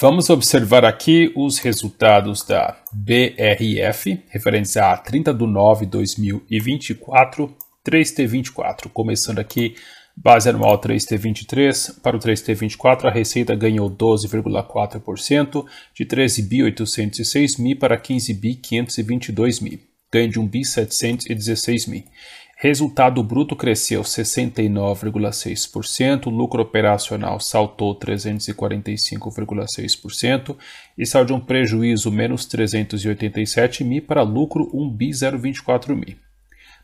Vamos observar aqui os resultados da BRF, referentes a 30 de 9 de 2024, 3T24. Começando aqui, base anual 3T23, para o 3T24 a receita ganhou 12,4%, de 13.806 mil para 15.522 mil, ganho de 1.716 mil. Resultado bruto cresceu 69,6%, lucro operacional saltou 345,6% e saiu de um prejuízo menos 387 mil para lucro 1 bi 024 mil.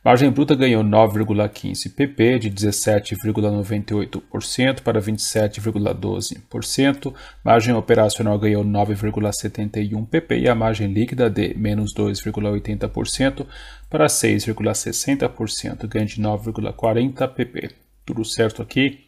Margem bruta ganhou 9,15 pp, de 17,98% para 27,12%. Margem operacional ganhou 9,71 pp e a margem líquida de menos 2,80% para 6,60%, ganho de 9,40 pp. Tudo certo aqui?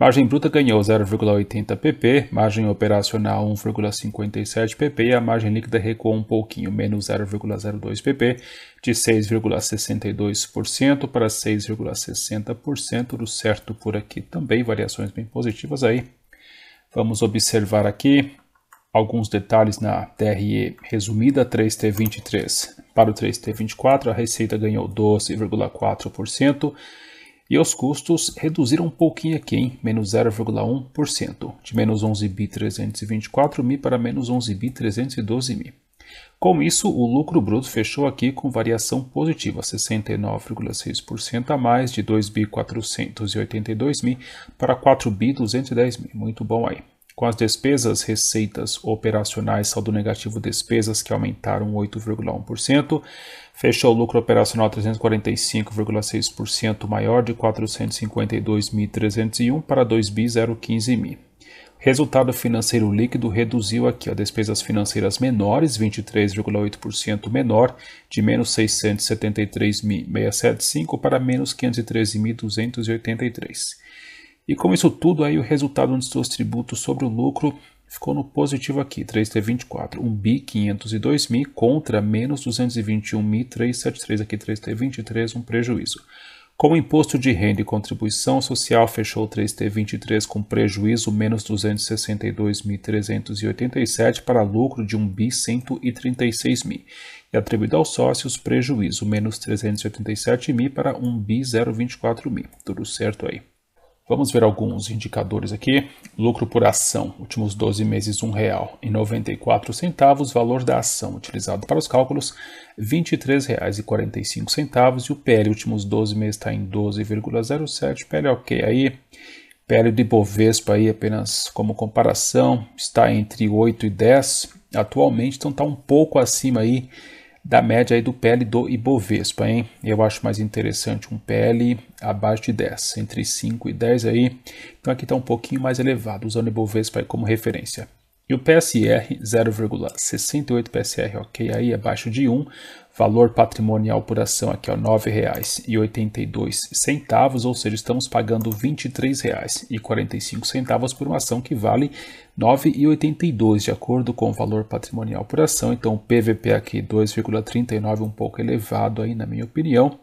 Margem bruta ganhou 0,80 pp, margem operacional 1,57 pp e a margem líquida recuou um pouquinho, menos 0,02 pp, de 6,62% para 6,60%, Do certo por aqui também, variações bem positivas aí. Vamos observar aqui alguns detalhes na TRE resumida 3T23. Para o 3T24, a receita ganhou 12,4%, e os custos reduziram um pouquinho aqui, hein? menos 0,1%, de menos 11.324.000 para menos 11.312.000. Com isso, o lucro bruto fechou aqui com variação positiva, 69,6% a mais, de 2.482.000 para 4.210.000. Muito bom aí. Com as despesas, receitas operacionais, saldo negativo despesas, que aumentaram 8,1%, fechou o lucro operacional 345,6% maior de 452.301 para 2.015.000. Resultado financeiro líquido reduziu aqui, ó, despesas financeiras menores, 23,8% menor, de menos 673.675 para menos 513.283. E com isso tudo, aí o resultado dos seus tributos sobre o lucro ficou no positivo aqui, 3T24, 1.502.000 contra menos 221.373 aqui, 3T23, um prejuízo. Como imposto de renda e contribuição social fechou 3T23 com prejuízo menos 262.387 para lucro de 1.136.000 e atribuído aos sócios prejuízo menos 387.000 para 1.024.000. Tudo certo aí. Vamos ver alguns indicadores aqui. Lucro por ação, últimos 12 meses R$ 1,94, valor da ação utilizado para os cálculos R$ 23,45 e o PL últimos 12 meses está em 12,07, PL ok aí. PL de Bovespa aí apenas como comparação, está entre 8 e 10 atualmente, então está um pouco acima aí da média aí do PL do Ibovespa, hein? Eu acho mais interessante um PL abaixo de 10, entre 5 e 10 aí. Então aqui está um pouquinho mais elevado, usando o Ibovespa como referência. E o PSR 0,68 PSR, ok, aí abaixo de 1, Valor patrimonial por ação aqui, R$ 9,82, ou seja, estamos pagando R$ 23,45 por uma ação que vale R$ 9,82, de acordo com o valor patrimonial por ação. Então, o PVP aqui 2,39, um pouco elevado aí, na minha opinião.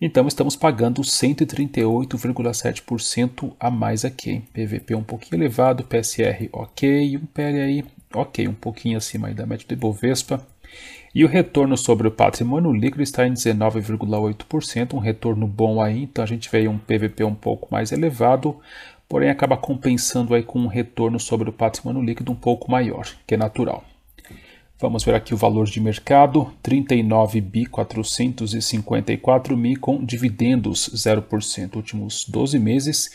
Então, estamos pagando 138,7% a mais aqui. Hein? PVP um pouquinho elevado, PSR ok, um PL aí ok, um pouquinho acima aí da média do Ibovespa. E o retorno sobre o patrimônio líquido está em 19,8%, um retorno bom aí, então a gente vê um PVP um pouco mais elevado, porém acaba compensando aí com um retorno sobre o patrimônio líquido um pouco maior, que é natural. Vamos ver aqui o valor de mercado, 39.454 mil com dividendos 0% últimos 12 meses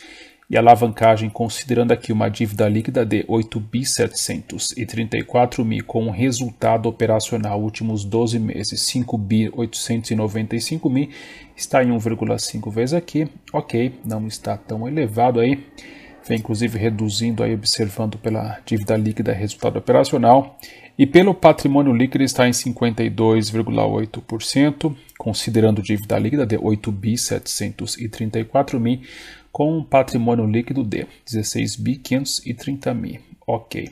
e alavancagem, considerando aqui uma dívida líquida de 8.734 mil com um resultado operacional últimos 12 meses 5.895 mil, está em 1,5 vezes aqui, ok, não está tão elevado aí, vem inclusive reduzindo aí, observando pela dívida líquida resultado operacional, e pelo patrimônio líquido está em 52,8%, considerando dívida líquida de 8 bi mil, com um patrimônio líquido de 16 mil. Ok.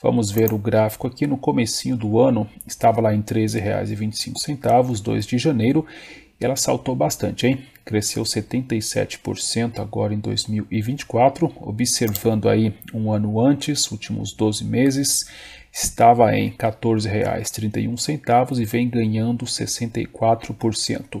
Vamos ver o gráfico aqui no comecinho do ano, estava lá em R$ 13,25, 2 de janeiro, e ela saltou bastante, hein? Cresceu 77% agora em 2024, observando aí um ano antes, últimos 12 meses, estava em R$ 14,31 e vem ganhando 64%.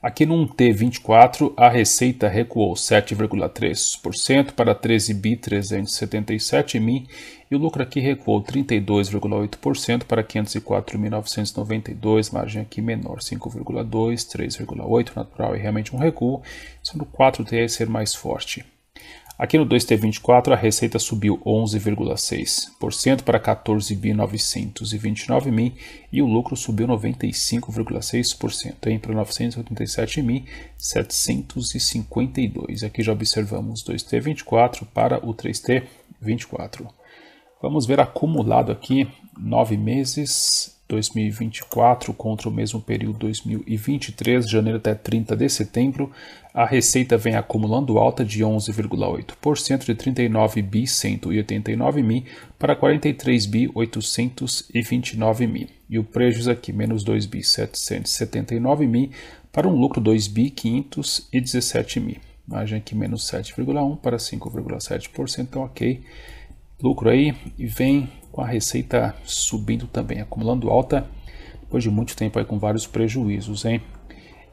Aqui no 1T24, a receita recuou 7,3% para 13 377 mil e o lucro aqui recuou 32,8% para 504.992, margem aqui menor 5,2, 3,8 natural e realmente um recuo, sendo 4T ser mais forte. Aqui no 2T24, a receita subiu 11,6% para 14.929 mil e o lucro subiu 95,6% para 987.752. Aqui já observamos 2T24 para o 3T24. Vamos ver acumulado aqui nove meses 2024 contra o mesmo período 2023, janeiro até 30 de setembro, a receita vem acumulando alta de 11,8% de 39 bi 189 mil para 43 bi 829 mil e o prejuízo aqui menos 2 bi 779 mil para um lucro 2 bi 517 mil margem aqui menos 7,1 para 5,7%, então ok lucro aí e vem com a receita subindo também, acumulando alta depois de muito tempo aí com vários prejuízos, hein?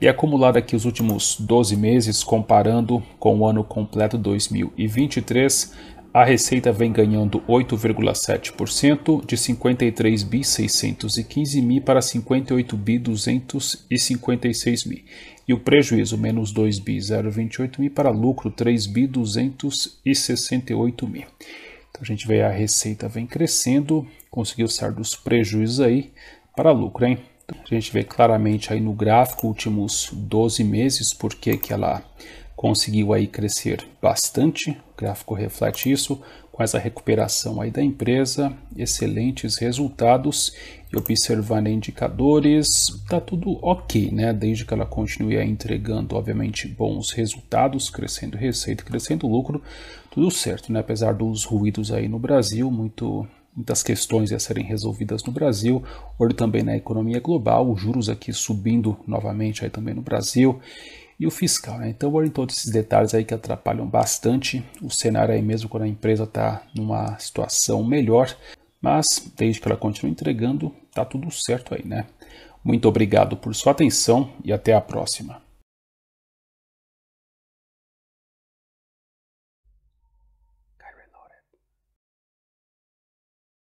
E acumulado aqui os últimos 12 meses, comparando com o ano completo 2023, a receita vem ganhando 8,7%, de 53 bi mil para 58 bi mil. E o prejuízo, menos 2 bi mil para lucro 3 bi mil. Então a gente vê a receita vem crescendo, conseguiu sair dos prejuízos aí para lucro, hein? Então, a gente vê claramente aí no gráfico últimos 12 meses porque que ela conseguiu aí crescer bastante, gráfico reflete isso, quase a recuperação aí da empresa, excelentes resultados e observar indicadores, tá tudo ok, né? Desde que ela continue entregando, obviamente, bons resultados, crescendo receita, crescendo lucro, tudo certo, né? Apesar dos ruídos aí no Brasil, muito muitas questões a serem resolvidas no Brasil, ou também na economia global, os juros aqui subindo novamente aí também no Brasil e o fiscal. Né? Então olhem todos esses detalhes aí que atrapalham bastante o cenário aí mesmo quando a empresa está numa situação melhor, mas desde que ela continue entregando, está tudo certo aí, né? Muito obrigado por sua atenção e até a próxima.